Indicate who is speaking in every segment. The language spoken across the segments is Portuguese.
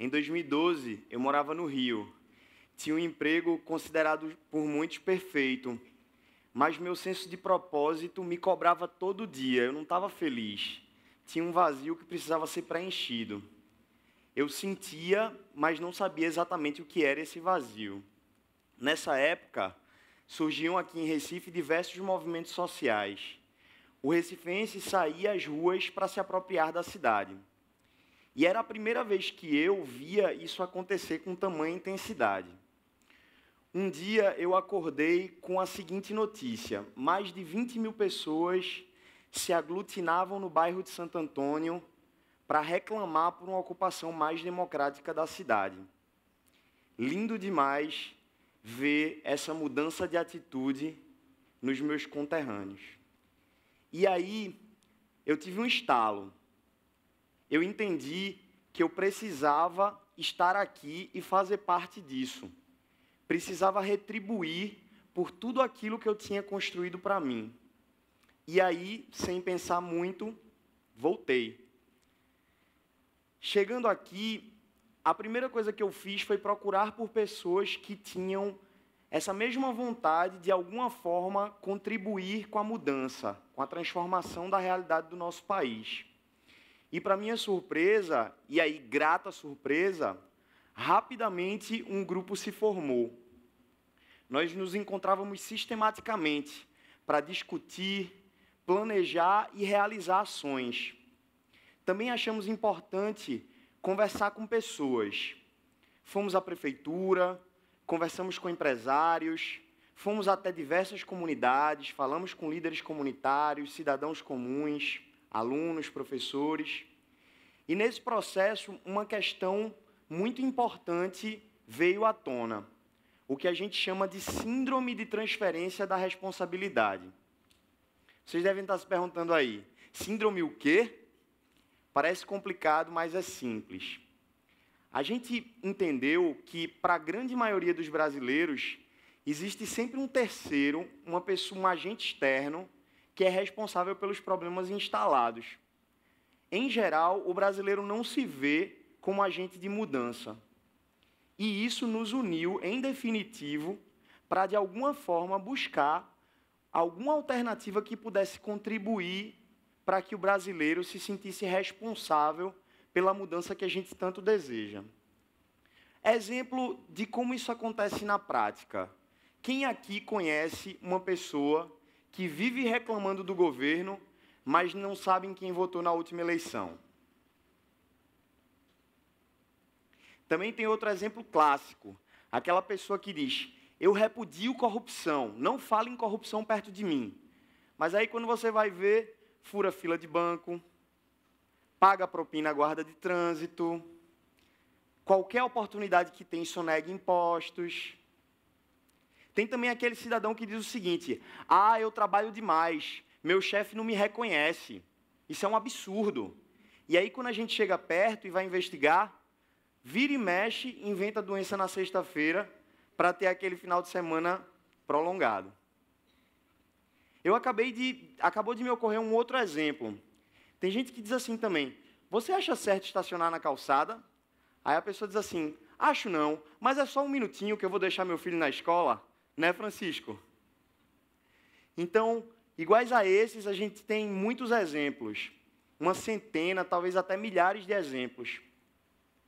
Speaker 1: Em 2012, eu morava no Rio. Tinha um emprego considerado por muitos perfeito, mas meu senso de propósito me cobrava todo dia. Eu não estava feliz. Tinha um vazio que precisava ser preenchido. Eu sentia, mas não sabia exatamente o que era esse vazio. Nessa época, surgiam aqui em Recife diversos movimentos sociais. O recifense saía às ruas para se apropriar da cidade. E era a primeira vez que eu via isso acontecer com tamanha intensidade. Um dia eu acordei com a seguinte notícia: mais de 20 mil pessoas se aglutinavam no bairro de Santo Antônio para reclamar por uma ocupação mais democrática da cidade. Lindo demais ver essa mudança de atitude nos meus conterrâneos. E aí eu tive um estalo eu entendi que eu precisava estar aqui e fazer parte disso. Precisava retribuir por tudo aquilo que eu tinha construído para mim. E aí, sem pensar muito, voltei. Chegando aqui, a primeira coisa que eu fiz foi procurar por pessoas que tinham essa mesma vontade de, de alguma forma contribuir com a mudança, com a transformação da realidade do nosso país. E para minha surpresa, e aí grata surpresa, rapidamente um grupo se formou. Nós nos encontrávamos sistematicamente para discutir, planejar e realizar ações. Também achamos importante conversar com pessoas. Fomos à prefeitura, conversamos com empresários, fomos até diversas comunidades, falamos com líderes comunitários, cidadãos comuns alunos, professores. E nesse processo, uma questão muito importante veio à tona, o que a gente chama de síndrome de transferência da responsabilidade. Vocês devem estar se perguntando aí, síndrome o quê? Parece complicado, mas é simples. A gente entendeu que, para a grande maioria dos brasileiros, existe sempre um terceiro, uma pessoa, um agente externo, que é responsável pelos problemas instalados. Em geral, o brasileiro não se vê como agente de mudança. E isso nos uniu, em definitivo, para de alguma forma buscar alguma alternativa que pudesse contribuir para que o brasileiro se sentisse responsável pela mudança que a gente tanto deseja. Exemplo de como isso acontece na prática. Quem aqui conhece uma pessoa que vive reclamando do governo, mas não sabem quem votou na última eleição. Também tem outro exemplo clássico, aquela pessoa que diz: "Eu repudio corrupção, não fale em corrupção perto de mim". Mas aí quando você vai ver, fura fila de banco, paga propina à guarda de trânsito, qualquer oportunidade que tem sonega impostos, tem também aquele cidadão que diz o seguinte: ah, eu trabalho demais, meu chefe não me reconhece. Isso é um absurdo. E aí, quando a gente chega perto e vai investigar, vira e mexe, inventa doença na sexta-feira para ter aquele final de semana prolongado. Eu acabei de. Acabou de me ocorrer um outro exemplo. Tem gente que diz assim também: você acha certo estacionar na calçada? Aí a pessoa diz assim: acho não, mas é só um minutinho que eu vou deixar meu filho na escola né, Francisco? Então, iguais a esses, a gente tem muitos exemplos, uma centena, talvez até milhares de exemplos.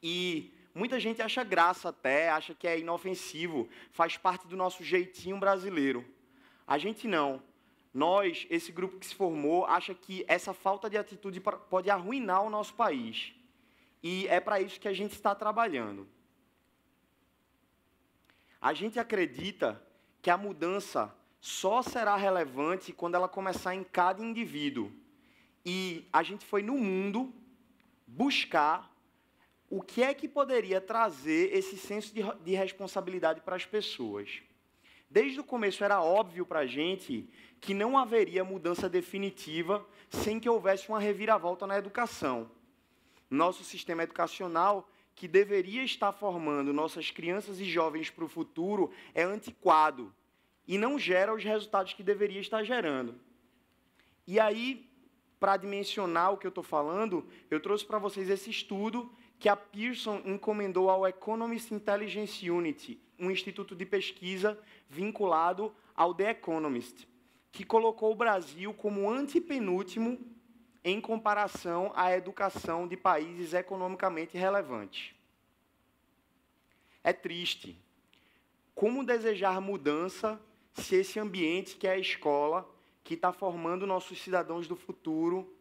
Speaker 1: E muita gente acha graça até, acha que é inofensivo, faz parte do nosso jeitinho brasileiro. A gente não. Nós, esse grupo que se formou, acha que essa falta de atitude pode arruinar o nosso país. E é para isso que a gente está trabalhando. A gente acredita que a mudança só será relevante quando ela começar em cada indivíduo. E a gente foi no mundo buscar o que é que poderia trazer esse senso de, de responsabilidade para as pessoas. Desde o começo era óbvio para a gente que não haveria mudança definitiva sem que houvesse uma reviravolta na educação. Nosso sistema educacional que deveria estar formando nossas crianças e jovens para o futuro é antiquado e não gera os resultados que deveria estar gerando. E aí, para dimensionar o que eu estou falando, eu trouxe para vocês esse estudo que a Pearson encomendou ao Economist Intelligence Unity, um instituto de pesquisa vinculado ao The Economist, que colocou o Brasil como antepenúltimo em comparação à educação de países economicamente relevantes. É triste. Como desejar mudança se esse ambiente que é a escola, que está formando nossos cidadãos do futuro,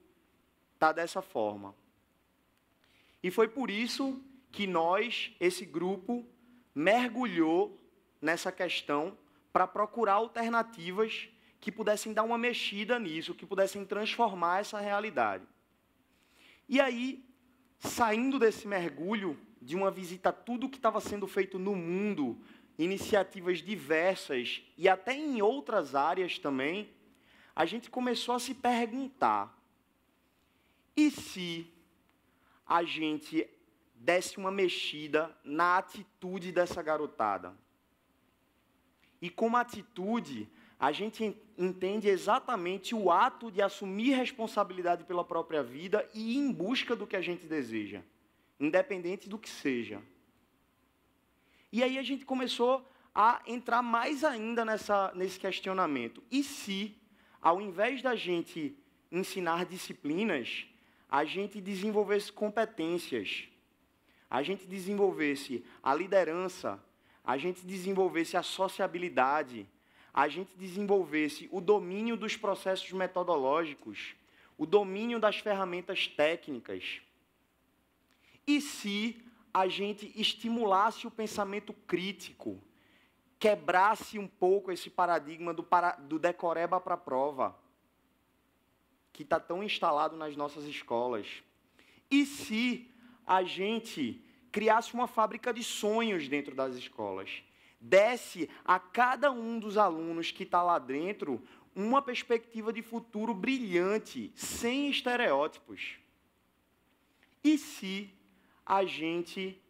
Speaker 1: está dessa forma? E foi por isso que nós, esse grupo, mergulhou nessa questão para procurar alternativas que pudessem dar uma mexida nisso, que pudessem transformar essa realidade. E aí, saindo desse mergulho de uma visita a tudo que estava sendo feito no mundo, iniciativas diversas e até em outras áreas também, a gente começou a se perguntar: e se a gente desse uma mexida na atitude dessa garotada? E como atitude, a gente entende exatamente o ato de assumir responsabilidade pela própria vida e ir em busca do que a gente deseja, independente do que seja. E aí a gente começou a entrar mais ainda nessa, nesse questionamento. E se, ao invés da gente ensinar disciplinas, a gente desenvolvesse competências, a gente desenvolvesse a liderança, a gente desenvolvesse a sociabilidade, a gente desenvolvesse o domínio dos processos metodológicos, o domínio das ferramentas técnicas. E se a gente estimulasse o pensamento crítico, quebrasse um pouco esse paradigma do, para, do decoreba para prova, que está tão instalado nas nossas escolas. E se a gente criasse uma fábrica de sonhos dentro das escolas? desce a cada um dos alunos que está lá dentro uma perspectiva de futuro brilhante, sem estereótipos. E se a gente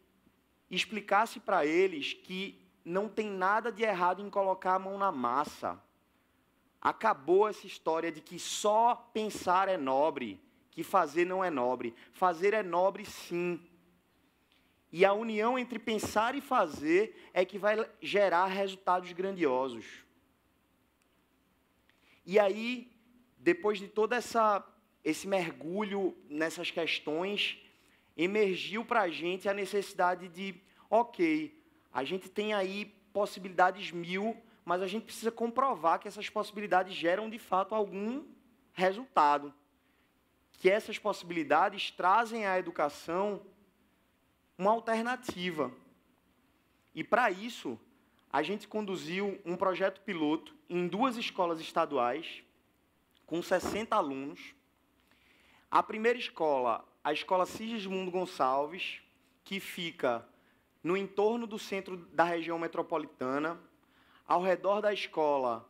Speaker 1: explicasse para eles que não tem nada de errado em colocar a mão na massa? Acabou essa história de que só pensar é nobre, que fazer não é nobre. Fazer é nobre, sim. E a união entre pensar e fazer é que vai gerar resultados grandiosos. E aí, depois de todo essa, esse mergulho nessas questões, emergiu para a gente a necessidade de, ok, a gente tem aí possibilidades mil, mas a gente precisa comprovar que essas possibilidades geram de fato algum resultado. Que essas possibilidades trazem à educação uma alternativa. E para isso, a gente conduziu um projeto piloto em duas escolas estaduais, com 60 alunos. A primeira escola, a escola Sigismundo Gonçalves, que fica no entorno do centro da região metropolitana. Ao redor da escola,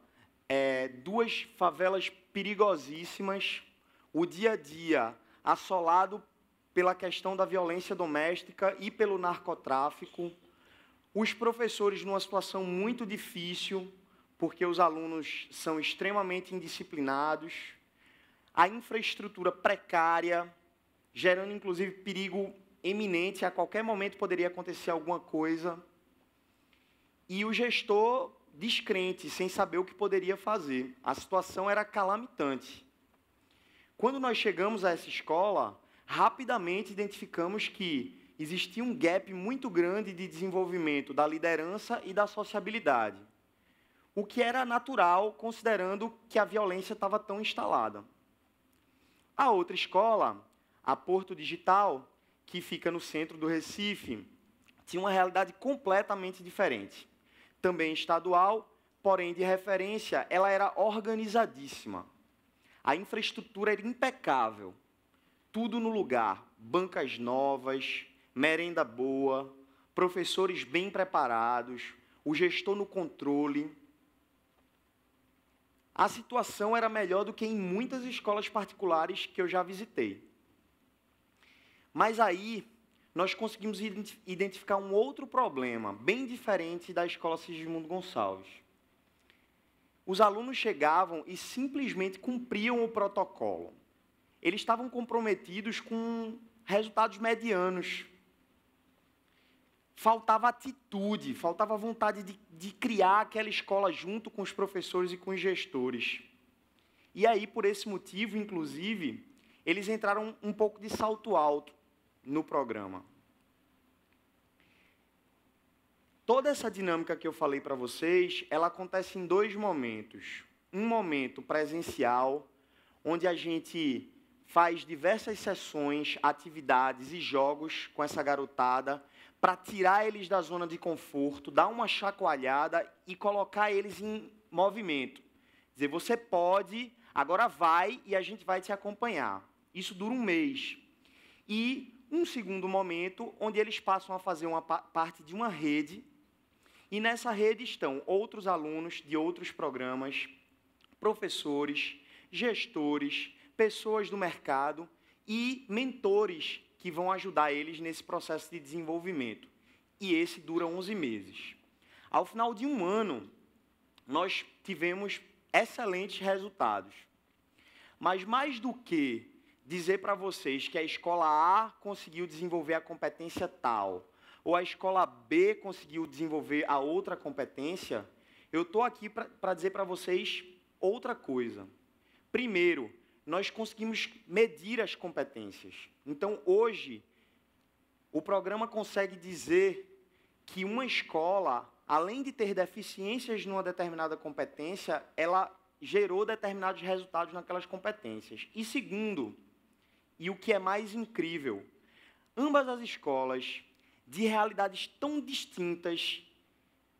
Speaker 1: é, duas favelas perigosíssimas, o dia a dia assolado pela questão da violência doméstica e pelo narcotráfico. Os professores numa situação muito difícil, porque os alunos são extremamente indisciplinados. A infraestrutura precária, gerando inclusive perigo eminente, a qualquer momento poderia acontecer alguma coisa. E o gestor descrente, sem saber o que poderia fazer. A situação era calamitante. Quando nós chegamos a essa escola, rapidamente identificamos que existia um gap muito grande de desenvolvimento da liderança e da sociabilidade, o que era natural considerando que a violência estava tão instalada. A outra escola, a Porto Digital, que fica no centro do Recife, tinha uma realidade completamente diferente. Também estadual, porém de referência, ela era organizadíssima. A infraestrutura era impecável tudo no lugar: bancas novas, merenda boa, professores bem preparados, o gestor no controle. A situação era melhor do que em muitas escolas particulares que eu já visitei. Mas aí nós conseguimos identificar um outro problema, bem diferente da escola Sigismundo Gonçalves. Os alunos chegavam e simplesmente cumpriam o protocolo eles estavam comprometidos com resultados medianos. Faltava atitude, faltava vontade de, de criar aquela escola junto com os professores e com os gestores. E aí, por esse motivo, inclusive, eles entraram um pouco de salto alto no programa. Toda essa dinâmica que eu falei para vocês, ela acontece em dois momentos. Um momento presencial, onde a gente faz diversas sessões, atividades e jogos com essa garotada para tirar eles da zona de conforto, dar uma chacoalhada e colocar eles em movimento. Dizer, você pode, agora vai e a gente vai te acompanhar. Isso dura um mês. E um segundo momento, onde eles passam a fazer uma parte de uma rede, e nessa rede estão outros alunos de outros programas, professores, gestores, pessoas do mercado e mentores que vão ajudar eles nesse processo de desenvolvimento. E esse dura 11 meses. Ao final de um ano, nós tivemos excelentes resultados. Mas mais do que dizer para vocês que a escola A conseguiu desenvolver a competência tal, ou a escola B conseguiu desenvolver a outra competência, eu estou aqui para dizer para vocês outra coisa. Primeiro, nós conseguimos medir as competências. Então, hoje, o programa consegue dizer que uma escola, além de ter deficiências numa determinada competência, ela gerou determinados resultados naquelas competências. E segundo, e o que é mais incrível, ambas as escolas, de realidades tão distintas,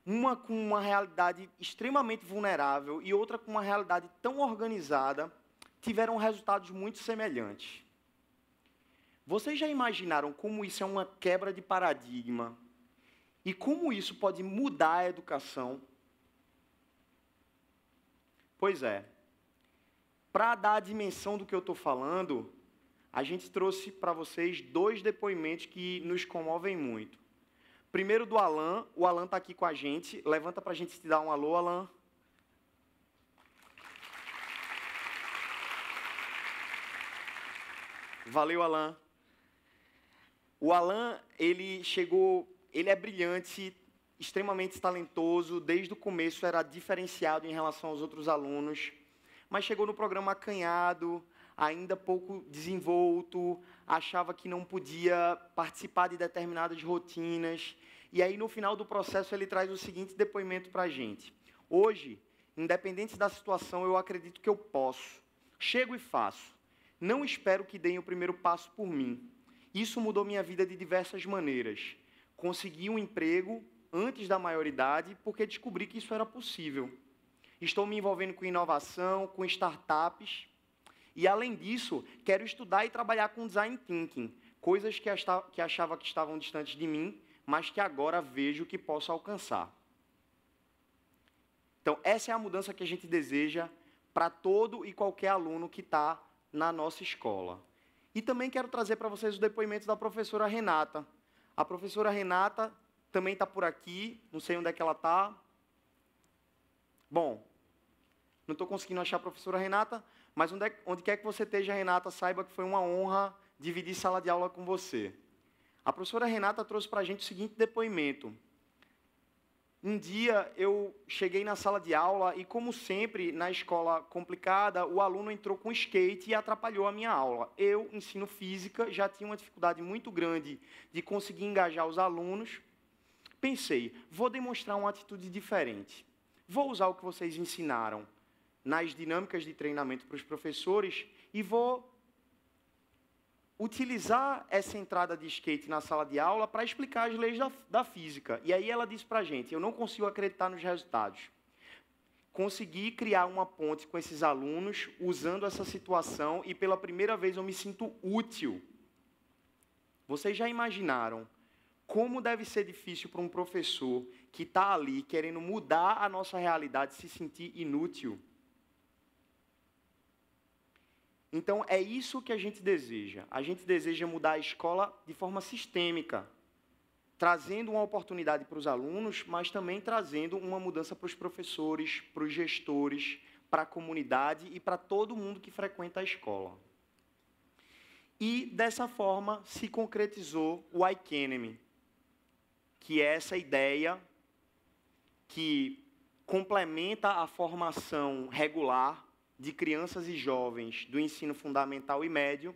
Speaker 1: uma com uma realidade extremamente vulnerável e outra com uma realidade tão organizada, tiveram resultados muito semelhantes. Vocês já imaginaram como isso é uma quebra de paradigma e como isso pode mudar a educação? Pois é. Para dar a dimensão do que eu estou falando, a gente trouxe para vocês dois depoimentos que nos comovem muito. Primeiro do Alan, o Alan está aqui com a gente. Levanta para a gente te dar um alô, Alan. Valeu, Alan. O Alan, ele chegou, ele é brilhante, extremamente talentoso, desde o começo era diferenciado em relação aos outros alunos, mas chegou no programa acanhado, ainda pouco desenvolto, achava que não podia participar de determinadas rotinas. E aí, no final do processo, ele traz o seguinte depoimento para a gente. Hoje, independente da situação, eu acredito que eu posso. Chego e faço. Não espero que deem o primeiro passo por mim. Isso mudou minha vida de diversas maneiras. Consegui um emprego antes da maioridade porque descobri que isso era possível. Estou me envolvendo com inovação, com startups. E, além disso, quero estudar e trabalhar com design thinking, coisas que achava que estavam distantes de mim, mas que agora vejo que posso alcançar. Então, essa é a mudança que a gente deseja para todo e qualquer aluno que está na nossa escola. E também quero trazer para vocês os depoimentos da professora Renata. A professora Renata também está por aqui, não sei onde é que ela está. Bom, não estou conseguindo achar a professora Renata, mas onde, é, onde quer que você esteja, Renata, saiba que foi uma honra dividir sala de aula com você. A professora Renata trouxe para a gente o seguinte depoimento. Um dia eu cheguei na sala de aula e, como sempre na escola complicada, o aluno entrou com skate e atrapalhou a minha aula. Eu, ensino física, já tinha uma dificuldade muito grande de conseguir engajar os alunos. Pensei, vou demonstrar uma atitude diferente. Vou usar o que vocês ensinaram nas dinâmicas de treinamento para os professores e vou utilizar essa entrada de skate na sala de aula para explicar as leis da, da física. E aí ela disse para a gente: eu não consigo acreditar nos resultados. Consegui criar uma ponte com esses alunos usando essa situação e pela primeira vez eu me sinto útil. Vocês já imaginaram como deve ser difícil para um professor que está ali querendo mudar a nossa realidade se sentir inútil? Então é isso que a gente deseja. A gente deseja mudar a escola de forma sistêmica, trazendo uma oportunidade para os alunos, mas também trazendo uma mudança para os professores, para os gestores, para a comunidade e para todo mundo que frequenta a escola. E dessa forma se concretizou o Ikenemy, que é essa ideia que complementa a formação regular de crianças e jovens do ensino fundamental e médio,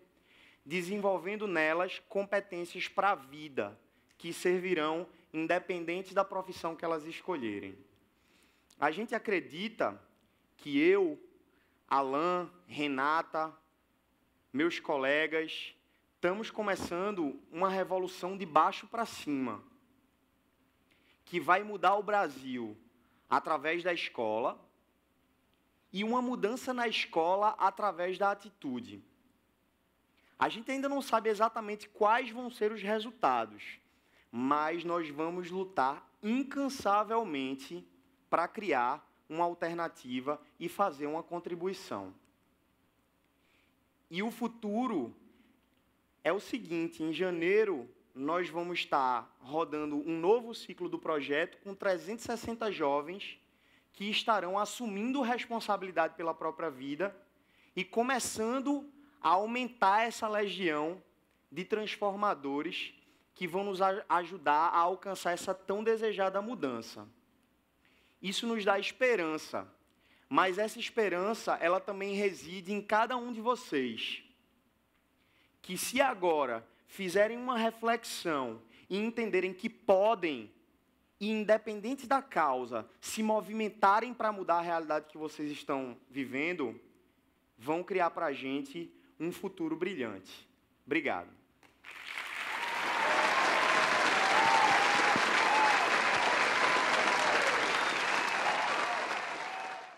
Speaker 1: desenvolvendo nelas competências para a vida que servirão independente da profissão que elas escolherem. A gente acredita que eu, Alain, Renata, meus colegas, estamos começando uma revolução de baixo para cima, que vai mudar o Brasil através da escola, e uma mudança na escola através da atitude. A gente ainda não sabe exatamente quais vão ser os resultados, mas nós vamos lutar incansavelmente para criar uma alternativa e fazer uma contribuição. E o futuro é o seguinte: em janeiro nós vamos estar rodando um novo ciclo do projeto com 360 jovens que estarão assumindo responsabilidade pela própria vida e começando a aumentar essa legião de transformadores que vão nos ajudar a alcançar essa tão desejada mudança. Isso nos dá esperança, mas essa esperança ela também reside em cada um de vocês. Que se agora fizerem uma reflexão e entenderem que podem e independente da causa, se movimentarem para mudar a realidade que vocês estão vivendo, vão criar para a gente um futuro brilhante. Obrigado.